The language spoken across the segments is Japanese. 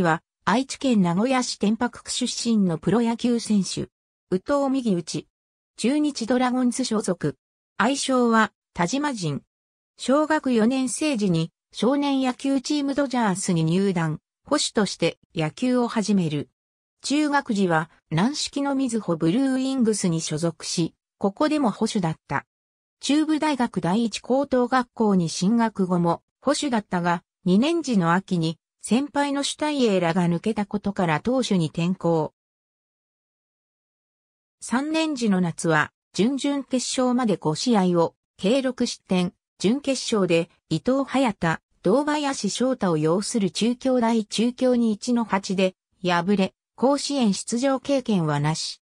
は、愛知県名古屋市天白区出身のプロ野球選手。宇藤右内。中日ドラゴンズ所属。愛称は、田島人。小学4年生時に、少年野球チームドジャースに入団、保守として野球を始める。中学時は、軟式の水穂ブルーイングスに所属し、ここでも保守だった。中部大学第一高等学校に進学後も保守だったが、2年時の秋に先輩のシュタイエーが抜けたことから投手に転向。3年時の夏は、準々決勝まで5試合を、計6失点、準決勝で、伊藤隼太、堂林翔太を擁する中京大中京に1の8で、敗れ、甲子園出場経験はなし。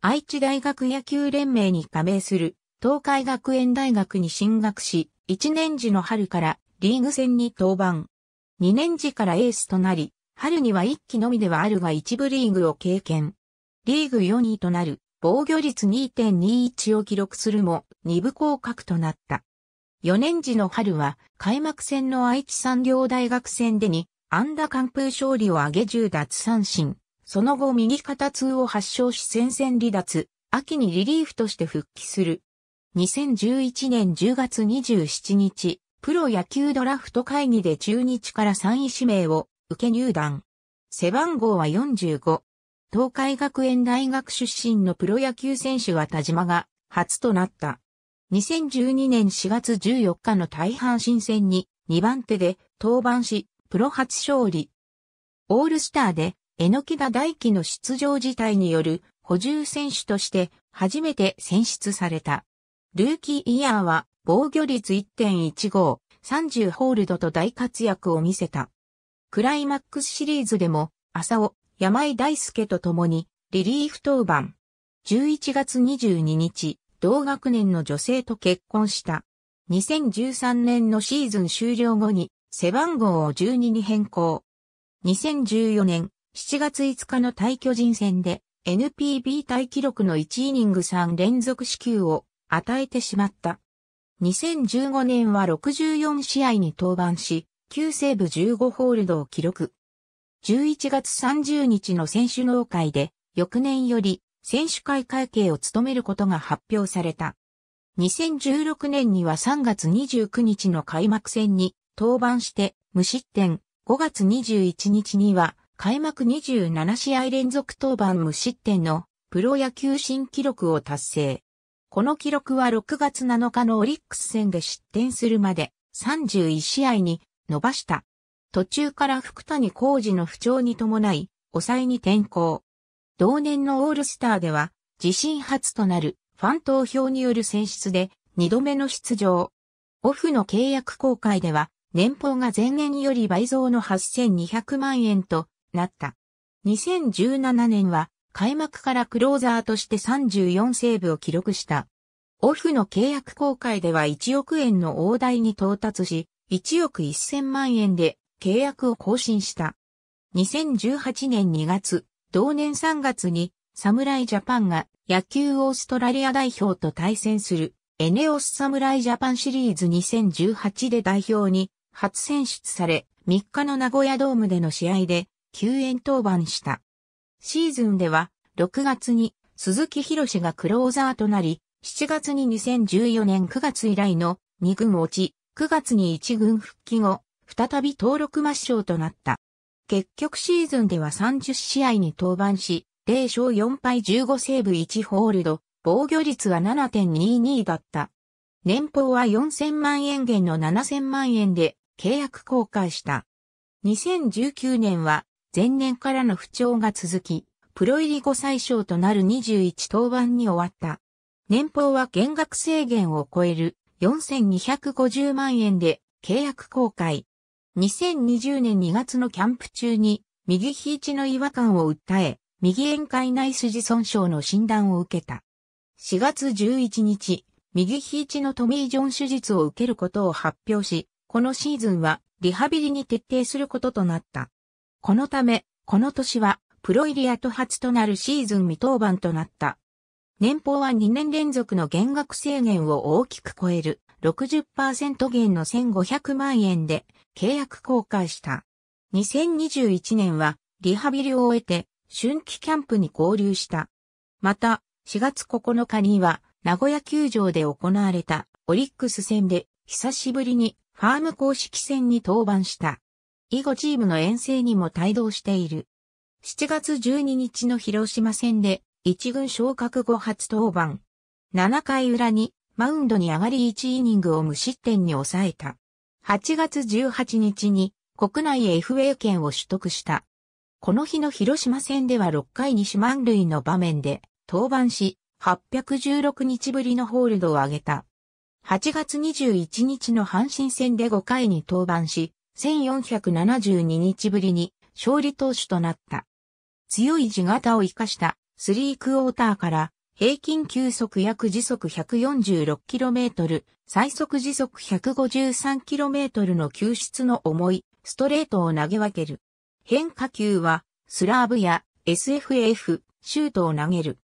愛知大学野球連盟に加盟する、東海学園大学に進学し、1年時の春から、リーグ戦に登板。2年時からエースとなり、春には1期のみではあるが一部リーグを経験。リーグ4位となる防御率2.21を記録するも2部降格となった。4年時の春は開幕戦の愛知産業大学戦でに安打完封勝利を挙げ10奪三振。その後右肩痛を発症し戦線離脱、秋にリリーフとして復帰する。2011年10月27日、プロ野球ドラフト会議で中日から3位指名を受け入団。背番号は45。東海学園大学出身のプロ野球選手は田島が初となった。2012年4月14日の大半新戦に2番手で登板し、プロ初勝利。オールスターで、き田大輝の出場自体による補充選手として初めて選出された。ルーキーイヤーは防御率1.15、30ホールドと大活躍を見せた。クライマックスシリーズでも、浅尾、山井大輔と共に、リリーフ登板。11月22日、同学年の女性と結婚した。2013年のシーズン終了後に、背番号を12に変更。2014年7月5日の対巨人戦で NPB 対記録の1イニング3連続支給を与えてしまった。2015年は64試合に登板し、9セーブ15ホールドを記録。11月30日の選手農会で、翌年より選手会会計を務めることが発表された。2016年には3月29日の開幕戦に登板して無失点、5月21日には開幕27試合連続登板無失点のプロ野球新記録を達成。この記録は6月7日のオリックス戦で失点するまで31試合に伸ばした。途中から福谷浩二の不調に伴い、抑えに転向。同年のオールスターでは、自身初となるファン投票による選出で2度目の出場。オフの契約公開では、年俸が前年より倍増の8200万円となった。2017年は開幕からクローザーとして34セーブを記録した。オフの契約公開では1億円の大台に到達し、1億1000万円で契約を更新した。2018年2月、同年3月に侍ジャパンが野球オーストラリア代表と対戦するエネオス侍ジャパンシリーズ2018で代表に初選出され、3日の名古屋ドームでの試合で救援登板した。シーズンでは、6月に鈴木博士がクローザーとなり、7月に2014年9月以来の2軍落ち、9月に1軍復帰後、再び登録抹消となった。結局シーズンでは30試合に登板し、0勝4敗15セーブ1ホールド、防御率は7.22だった。年俸は4000万円減の7000万円で契約更改した。2019年は前年からの不調が続き、プロ入り後最小となる21登板に終わった。年俸は減額制限を超える4250万円で契約公開。2020年2月のキャンプ中に右肘の違和感を訴え、右宴会内筋損傷の診断を受けた。4月11日、右肘のトミー・ジョン手術を受けることを発表し、このシーズンはリハビリに徹底することとなった。このため、この年は、プロ入り後初となるシーズン未登板となった。年俸は2年連続の減額制限を大きく超える60%減の1500万円で契約更改した。2021年はリハビリを終えて春季キャンプに合流した。また、4月9日には名古屋球場で行われたオリックス戦で久しぶりにファーム公式戦に登板した。以後チームの遠征にも帯同している。7月12日の広島戦で、一軍昇格後初登板。7回裏に、マウンドに上がり1イニングを無失点に抑えた。8月18日に、国内 FA 権を取得した。この日の広島戦では6回に四万塁の場面で登板し、816日ぶりのホールドを挙げた。8月21日の阪神戦で5回に登板し、1472日ぶりに勝利投手となった。強い地型を活かしたスリークォーターから平均球速約時速 146km、最速時速 153km の球質の重いストレートを投げ分ける。変化球はスラーブや SFF、シュートを投げる。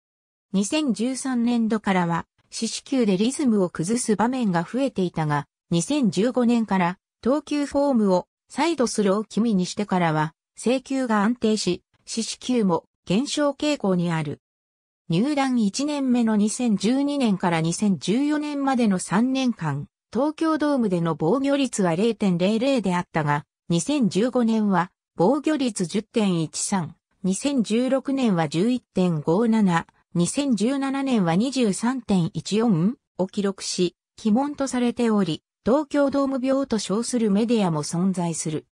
2013年度からは四死球でリズムを崩す場面が増えていたが、2015年から投球フォームを再度するを気味にしてからは、請求が安定し、四死球も減少傾向にある。入団1年目の2012年から2014年までの3年間、東京ドームでの防御率は0.00であったが、2015年は防御率10.13、2016年は11.57、2017年は23.14を記録し、鬼門とされており、東京ドーム病と称するメディアも存在する。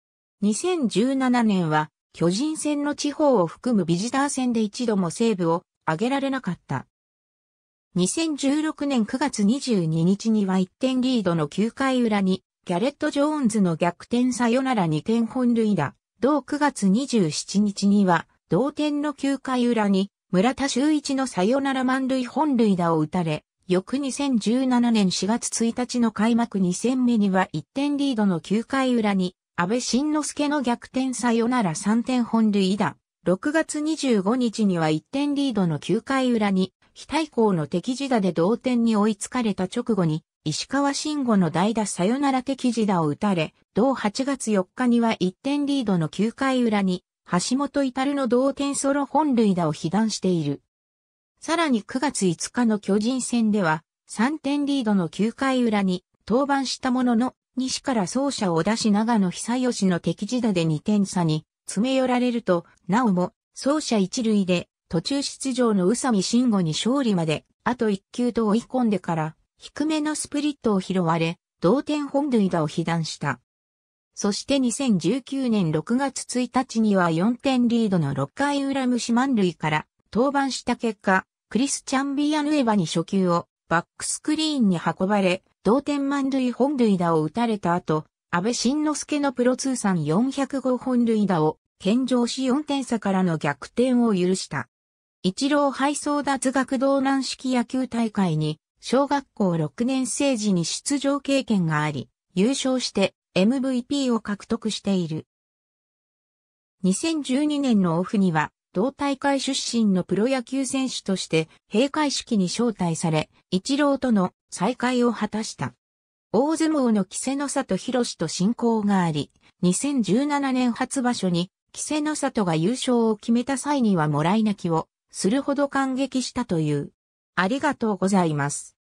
2017年は、巨人戦の地方を含むビジター戦で一度もセーブを上げられなかった。2016年9月22日には1点リードの9回裏に、ギャレット・ジョーンズの逆転サヨナラ2点本塁打。同9月27日には、同点の9回裏に、村田修一のサヨナラ満塁本塁打を打たれ、翌2017年4月1日の開幕2戦目には1点リードの9回裏に、安倍晋之助の逆転サヨナラ3点本塁打。6月25日には1点リードの9回裏に、非対抗の敵地打で同点に追いつかれた直後に、石川慎吾の代打サヨナラ敵地打を打たれ、同8月4日には1点リードの9回裏に、橋本至の同点ソロ本塁打を被弾している。さらに9月5日の巨人戦では、3点リードの9回裏に登板したものの、西から走者を出し長野久義の敵地打で2点差に詰め寄られると、なおも走者一塁で途中出場の宇佐美慎吾に勝利まで、あと1球と追い込んでから、低めのスプリットを拾われ、同点本塁打を被弾した。そして2019年6月1日には4点リードの6回裏虫満塁から登板した結果、クリスチャン・ビアヌエバに初球をバックスクリーンに運ばれ、同点満塁本塁打を打たれた後、安倍晋之助のプロ通算405本塁打を献上し4点差からの逆転を許した。一郎配送脱学道南式野球大会に小学校6年生時に出場経験があり、優勝して MVP を獲得している。2012年のオフには同大会出身のプロ野球選手として閉会式に招待され、一郎との再会を果たした。大相撲の稀勢の里広志と親交があり、2017年初場所に稀勢の里が優勝を決めた際にはもらい泣きをするほど感激したという。ありがとうございます。